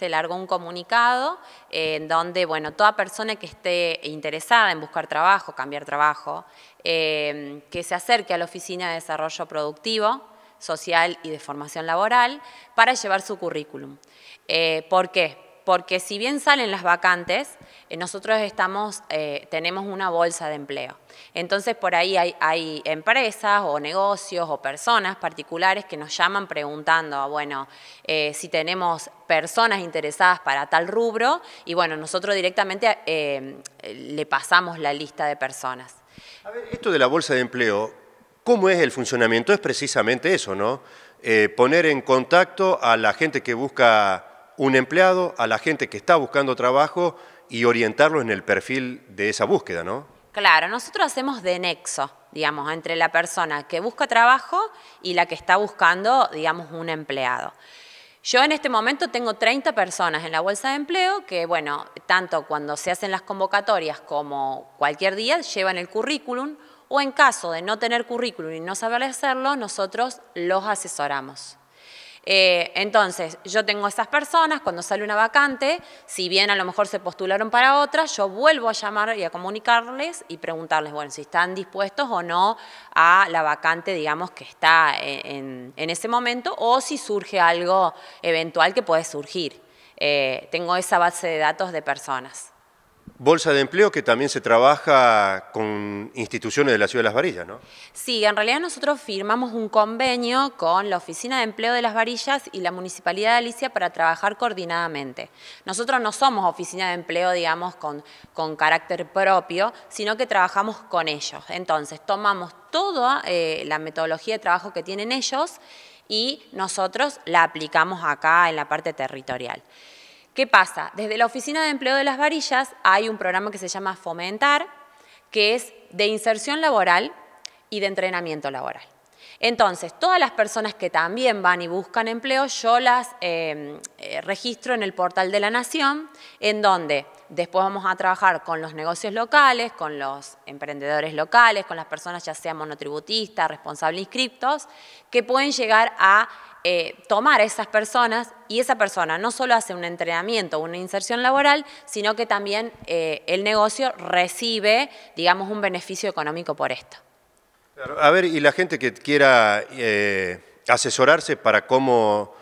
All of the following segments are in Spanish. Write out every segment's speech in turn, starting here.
se largó un comunicado eh, en donde, bueno, toda persona que esté interesada en buscar trabajo, cambiar trabajo, eh, que se acerque a la Oficina de Desarrollo Productivo, Social y de Formación Laboral para llevar su currículum. Eh, ¿Por qué? porque si bien salen las vacantes, eh, nosotros eh, tenemos una bolsa de empleo. Entonces por ahí hay, empresas o negocios o personas particulares que nos llaman preguntando, bueno, eh, si tenemos personas interesadas para tal rubro y bueno, nosotros directamente le pasamos la lista de personas. A ver, esto de la bolsa de empleo, ¿cómo es el funcionamiento? Es precisamente eso, ¿no? poner en contacto a la gente que busca un empleado a la gente que está buscando trabajo y orientarlo en el perfil de esa búsqueda, ¿no? Claro, nosotros hacemos de nexo, digamos, entre la persona que busca trabajo y la que está buscando, digamos, un empleado. Yo en este momento tengo 30 personas en la bolsa de empleo que, bueno, tanto cuando se hacen las convocatorias como cualquier día llevan el currículum o en caso de no tener currículum y no saber hacerlo, nosotros los asesoramos. Eh, entonces, yo tengo esas personas, cuando sale una vacante, si bien a lo mejor se postularon para otra, yo vuelvo a llamar y a comunicarles y preguntarles, bueno, si están dispuestos o no a la vacante, digamos, que está en, ese momento, o si surge algo eventual que puede surgir. Eh, tengo esa base de datos de personas. Bolsa de empleo que también se trabaja con instituciones de la ciudad de Las Varillas, ¿no? Sí, en realidad nosotros firmamos un convenio con la Oficina de Empleo de Las Varillas y la Municipalidad de Alicia para trabajar coordinadamente. Nosotros no somos oficina de empleo, digamos, con, carácter propio, sino que trabajamos con ellos. Entonces, tomamos toda eh, la metodología de trabajo que tienen ellos y nosotros la aplicamos acá en la parte territorial. ¿Qué pasa? Desde la Oficina de Empleo de las Varillas hay un programa que se llama Fomentar, que es de inserción laboral y de entrenamiento laboral. Entonces, todas las personas que también van y buscan empleo, yo las eh, eh, registro en el portal de la Nación, en donde Después vamos a trabajar con los negocios locales, con los emprendedores locales, con las personas ya sean monotributistas, responsables inscriptos, que pueden llegar a eh, tomar a esas personas y esa persona no solo hace un entrenamiento, una inserción laboral, sino que también eh, el negocio recibe, digamos, un beneficio económico por esto. A ver, y la gente que quiera eh, asesorarse para cómo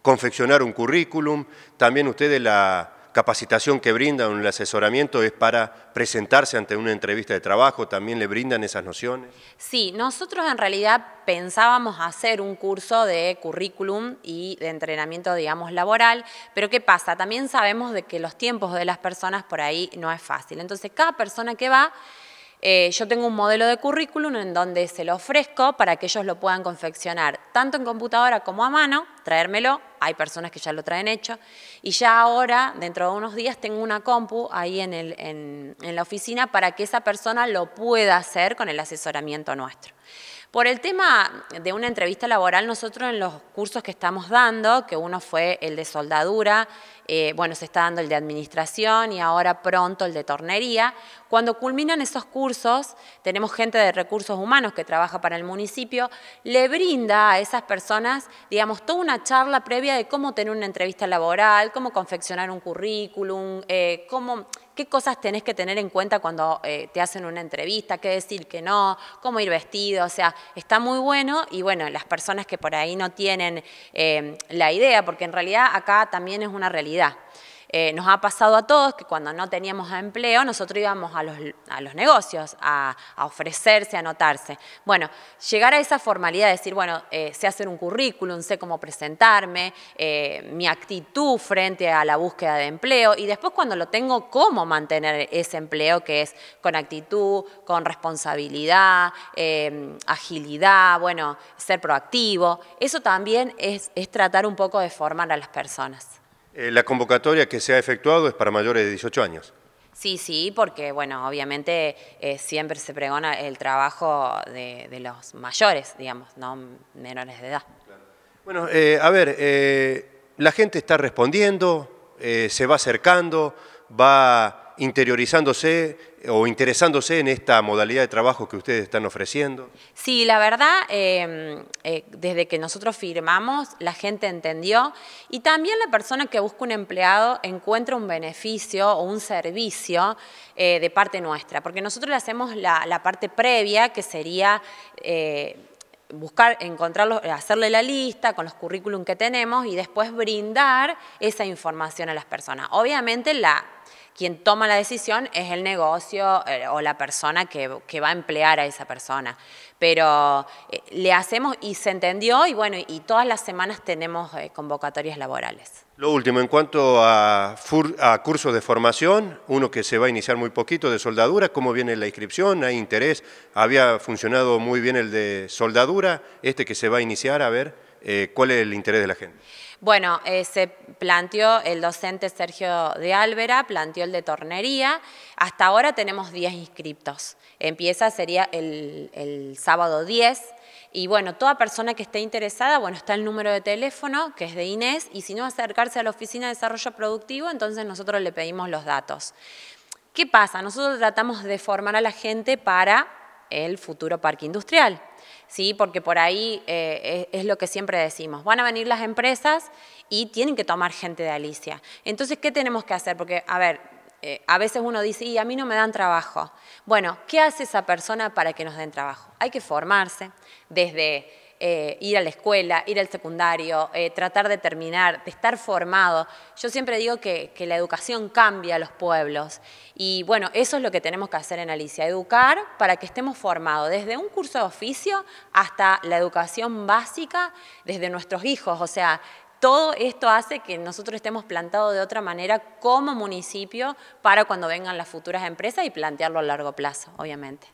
confeccionar un currículum, también ustedes la capacitación que brindan, el asesoramiento es para presentarse ante una entrevista de trabajo, también le brindan esas nociones. Sí, nosotros en realidad pensábamos hacer un curso de currículum y de entrenamiento, digamos, laboral, pero ¿qué pasa? También sabemos de que los tiempos de las personas por ahí no es fácil. Entonces, cada persona que va eh, yo tengo un modelo de currículum en donde se lo ofrezco para que ellos lo puedan confeccionar tanto en computadora como a mano, traérmelo, hay personas que ya lo traen hecho. Y ya ahora, dentro de unos días, tengo una compu ahí en, la oficina para que esa persona lo pueda hacer con el asesoramiento nuestro. Por el tema de una entrevista laboral, nosotros en los cursos que estamos dando, que uno fue el de soldadura, eh, bueno, se está dando el de administración y ahora pronto el de tornería. Cuando culminan esos cursos, tenemos gente de recursos humanos que trabaja para el municipio, le brinda a esas personas, digamos, toda una charla previa de cómo tener una entrevista laboral, cómo confeccionar un currículum, eh, qué cosas tenés que tener en cuenta cuando eh, te hacen una entrevista, qué decir que no, cómo ir vestido, o sea, está muy bueno y bueno, las personas que por ahí no tienen la idea, porque en realidad acá también es una realidad eh, nos ha pasado a todos que cuando no teníamos empleo, nosotros íbamos a los, negocios, a, ofrecerse, a anotarse. Bueno, llegar a esa formalidad, decir, bueno, eh, sé hacer un currículum, sé cómo presentarme, eh, mi actitud frente a la búsqueda de empleo y después cuando lo tengo, cómo mantener ese empleo que es con actitud, con responsabilidad, em, agilidad, bueno, ser proactivo. Eso también es tratar un poco de formar a las personas. Eh, la convocatoria que se ha efectuado es para mayores de 18 años. Sí, sí, porque bueno, obviamente eh, siempre se pregona el trabajo de, los mayores, digamos, no menores de edad. Bueno, eh, a ver, la gente está respondiendo, se va acercando, va interiorizándose o interesándose en esta modalidad de trabajo que ustedes están ofreciendo? Sí, la verdad, em, eh, desde que nosotros firmamos, la gente entendió y también la persona que busca un empleado encuentra un beneficio o un servicio eh, de parte nuestra, porque nosotros le hacemos la, parte previa, que sería eh, buscar, encontrarlo, hacerle la lista con los currículum que tenemos y después brindar esa información a las personas. Obviamente la quien toma la decisión es el negocio eh, o la persona que, va a emplear a esa persona. Pero eh, le hacemos y se entendió y bueno, y todas las semanas tenemos eh, convocatorias laborales. Lo último, en cuanto a cursos de formación, uno que se va a iniciar muy poquito de soldadura, ¿cómo viene la inscripción? ¿Hay interés? Había funcionado muy bien el de soldadura, este que se va a iniciar, a ver, ¿cuál es el interés de la gente? Bueno, eh, se planteó el docente Sergio de Álvera, planteó el de Tornería. Hasta ahora tenemos 10 inscriptos. Empieza, sería el, sábado 10. Y bueno, toda persona que esté interesada, bueno, está el número de teléfono, que es de Inés, y si no, acercarse a la Oficina de Desarrollo Productivo, entonces nosotros le pedimos los datos. ¿Qué pasa? Nosotros tratamos de formar a la gente para el futuro parque industrial. ¿sí? porque por ahí eh, es, lo que siempre decimos. Van a venir las empresas y tienen que tomar gente de Alicia. Entonces, ¿qué tenemos que hacer? Porque, a ver, eh, a veces uno dice, y a mí no me dan trabajo. Bueno, ¿qué hace esa persona para que nos den trabajo? Hay que formarse desde eh, ir a la escuela, ir al secundario, eh, tratar de terminar, de estar formado. Yo siempre digo que, que, la educación cambia a los pueblos y bueno, eso es lo que tenemos que hacer en Alicia, educar para que estemos formados, desde un curso de oficio hasta la educación básica, desde nuestros hijos, o sea, todo esto hace que nosotros estemos plantados de otra manera como municipio para cuando vengan las futuras empresas y plantearlo a largo plazo, obviamente.